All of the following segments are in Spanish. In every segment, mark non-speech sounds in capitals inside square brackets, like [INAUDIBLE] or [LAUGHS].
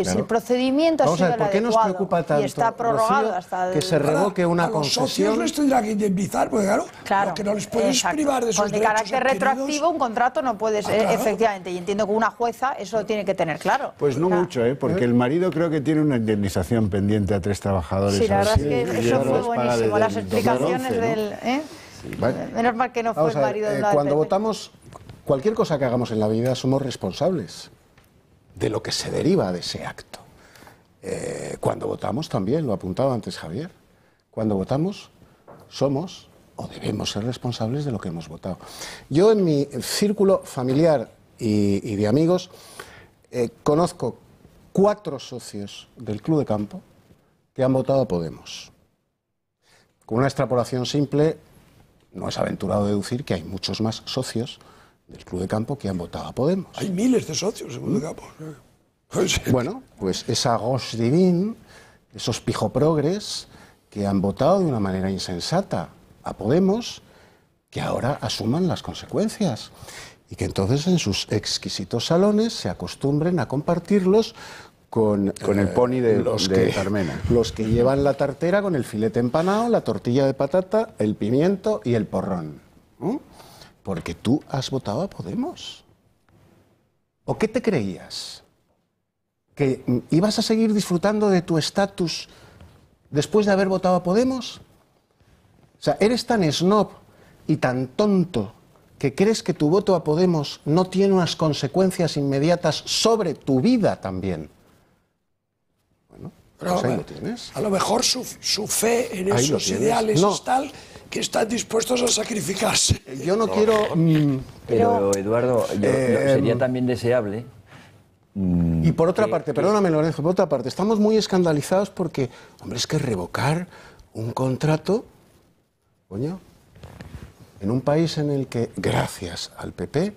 decir, si el procedimiento ha sido a ¿por qué nos preocupa tanto, y está prorrogado hasta que se revoque una concesión. los Socios les tendrá que indemnizar, porque claro, porque no les puedes privar de sus pues de carácter retroactivo un contrato no puedes, ah, ser efectivamente, y entiendo que una jueza eso lo tiene que tener claro. Pues no mucho, ¿eh? porque ¿Eh? el marido creo que tiene una indemnización pendiente a tres trabajadores. Sí, la verdad es que eso fue buenísimo, las explicaciones del... ¿eh? Menos mal que no fue el marido. Ver, eh, de cuando votamos cualquier cosa que hagamos en la vida somos responsables de lo que se deriva de ese acto. Eh, cuando votamos también, lo apuntaba antes Javier, cuando votamos somos o debemos ser responsables de lo que hemos votado. Yo en mi círculo familiar y, de amigos eh, conozco cuatro socios del Club de Campo que han votado a Podemos. Con una extrapolación simple, no es aventurado deducir que hay muchos más socios del Club de Campo que han votado a Podemos. Hay miles de socios del Club de Campo. ¿Mm? Bueno, pues esa Gauche divine esos pijoprogres que han votado de una manera insensata a Podemos, que ahora asuman las consecuencias y que entonces en sus exquisitos salones se acostumbren a compartirlos con, el eh, pony de, los, que, los que llevan la tartera con el filete empanado, la tortilla de patata, el pimiento y el porrón. Porque tú has votado a Podemos. ¿O qué te creías? ¿Que ibas a seguir disfrutando de tu estatus después de haber votado a Podemos? O sea, eres tan snob y tan tonto que crees que tu voto a Podemos no tiene unas consecuencias inmediatas sobre tu vida también. Bueno, pues A lo mejor su, fe en esos ideales es tal que están dispuestos a sacrificarse. Yo no, quiero... Mm, pero, Eduardo, eh, sería mm. también deseable... Mm, y por otra parte, perdóname Lorenzo, por otra parte, estamos muy escandalizados porque, hombre, es que revocar un contrato, coño, en un país en el que, gracias al PP,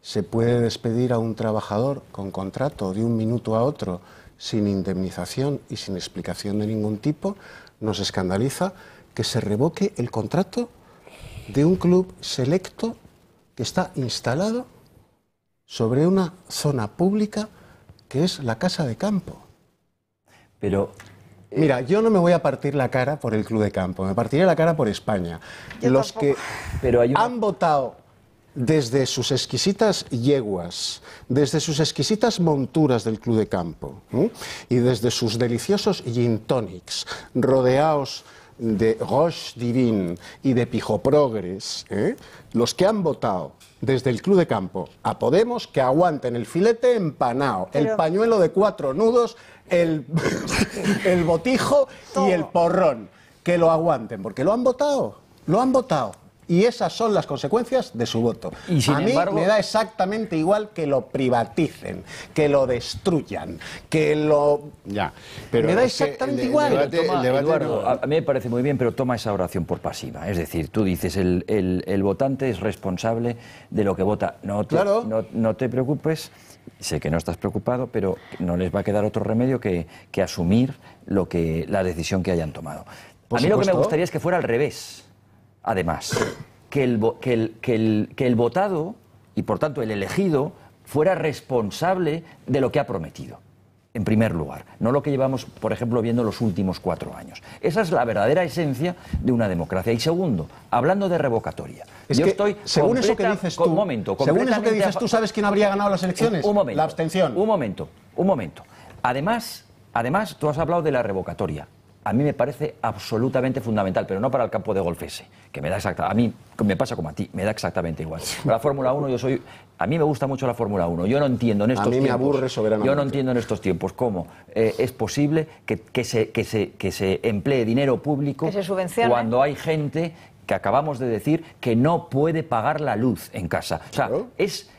se puede despedir a un trabajador con contrato de un minuto a otro sin indemnización y sin explicación de ningún tipo, nos escandaliza que se revoque el contrato de un club selecto que está instalado sobre una zona pública que es la casa de campo. Pero eh, Mira, yo no me voy a partir la cara por el club de campo, me partiré la cara por España. Los que Pero han votado desde sus exquisitas yeguas, desde sus exquisitas monturas del club de campo y desde sus deliciosos gin tonics, rodeados de Roche Divin y de Pijo Progres, ¿eh? los que han votado desde el Club de Campo a Podemos, que aguanten el filete empanado, el pañuelo de cuatro nudos, el, [LAUGHS] botijo y el porrón. Que lo aguanten, porque lo han votado, lo han votado y esas son las consecuencias de su voto. Y a mí me da exactamente igual que lo privaticen, que lo destruyan, que lo... Ya, me da exactamente igual. a mí me parece muy bien, pero toma esa oración por pasiva. Es decir, tú dices, el, votante es responsable de lo que vota. No te, claro. no, te preocupes sé que no estás preocupado, pero no les va a quedar otro remedio que, asumir lo que, la decisión que hayan tomado. a mí lo que me gustaría es que fuera al revés además, que el, que el, votado y por tanto el elegido fuera responsable de lo que ha prometido en primer lugar, no lo que llevamos, por ejemplo, viendo los últimos cuatro años. Esa es la verdadera esencia de una democracia. Y segundo, hablando de revocatoria. yo estoy según eso que dices tú, momento, según eso que dices tú, ¿sabes quién habría ganado las elecciones? la abstención. Un momento, un momento. Además, además, tú has hablado de la revocatoria a mí me parece absolutamente fundamental, pero no para el campo de golf ese, que me da exactamente, a mí me pasa como a ti, me da exactamente igual. la Fórmula 1 yo soy, a mí me gusta mucho la Fórmula 1, yo no entiendo en estos me tiempos, aburre Yo no entiendo en estos tiempos cómo eh, es posible que, se, que, se, que, se, emplee dinero público cuando hay gente que acabamos de decir que no puede pagar la luz en casa. O sea, es